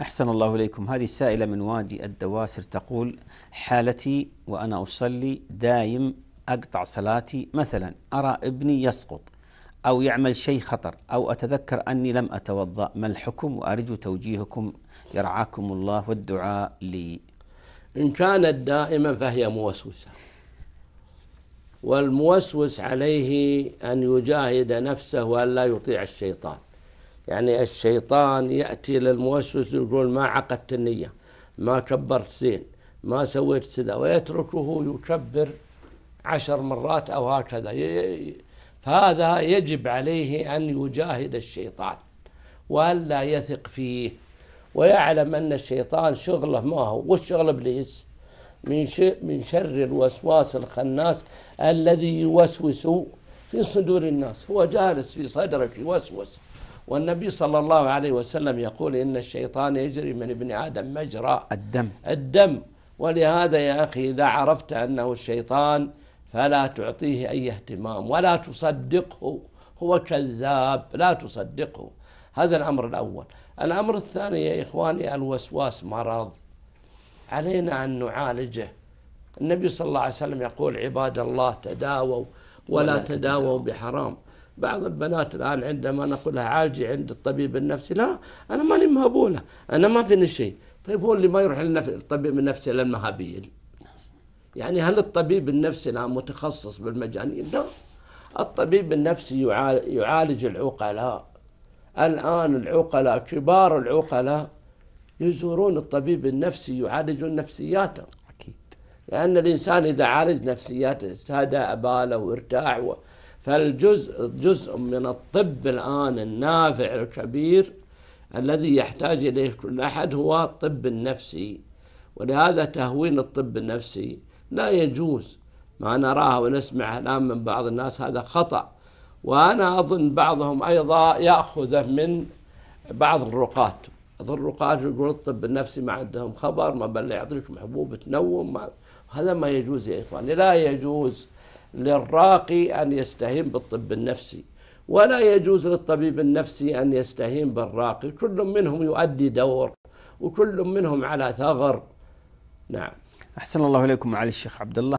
أحسن الله إليكم هذه السائلة من وادي الدواسر تقول حالتي وأنا أصلي دايم أقطع صلاتي مثلا أرى ابني يسقط أو يعمل شيء خطر أو أتذكر أني لم أتوضأ ما الحكم وأرجو توجيهكم يرعاكم الله والدعاء لي إن كانت دائما فهي موسوسة والموسوس عليه أن يجاهد نفسه وأن لا يطيع الشيطان يعني الشيطان يأتي للموسوس يقول ما عقدت النية ما كبرت زين ما سويت كذا ويتركه يكبر عشر مرات أو هكذا فهذا يجب عليه أن يجاهد الشيطان والا يثق فيه ويعلم أن الشيطان شغله ما هو والشغل إبليس من من شر الوسواس الخناس الذي يوسوس في صدور الناس هو جالس في صدرك يوسوس والنبي صلى الله عليه وسلم يقول إن الشيطان يجري من ابن آدم مجرى الدم الدم ولهذا يا أخي إذا عرفت أنه الشيطان فلا تعطيه أي اهتمام ولا تصدقه هو كذاب لا تصدقه هذا الأمر الأول الأمر الثاني يا إخواني الوسواس مرض علينا أن نعالجه النبي صلى الله عليه وسلم يقول عباد الله تداووا ولا, ولا تداووا بحرام بعض البنات الآن عندما نقول لها عالجي عند الطبيب النفسي لا أنا ماني مهبولة أنا ما فيني شيء طيب هو اللي ما يروح للطبيب النفسي إلا المهابيل يعني هل الطبيب النفسي الآن متخصص بالمجانين لا الطبيب النفسي يعالج العقلاء الآن العقلاء كبار العقلاء يزورون الطبيب النفسي يعالجون نفسياته أكيد لأن الإنسان إذا عالج نفسياته استهدى أباله وارتاح فالجزء جزء من الطب الآن النافع الكبير الذي يحتاج إليه كل أحد هو الطب النفسي ولهذا تهوين الطب النفسي لا يجوز ما نراه ونسمعه الآن من بعض الناس هذا خطأ وأنا أظن بعضهم أيضا يأخذه من بعض الرقاة الرقاة يقول الطب النفسي ما عندهم خبر ما بل يعطيكم حبوب تنوم ما هذا ما يجوز يا إخواني لا يجوز للراقي أن يستهين بالطب النفسي ولا يجوز للطبيب النفسي أن يستهين بالراقي كل منهم يؤدي دور وكل منهم على ثغر نعم أحسن الله إليكم معالي الشيخ عبد الله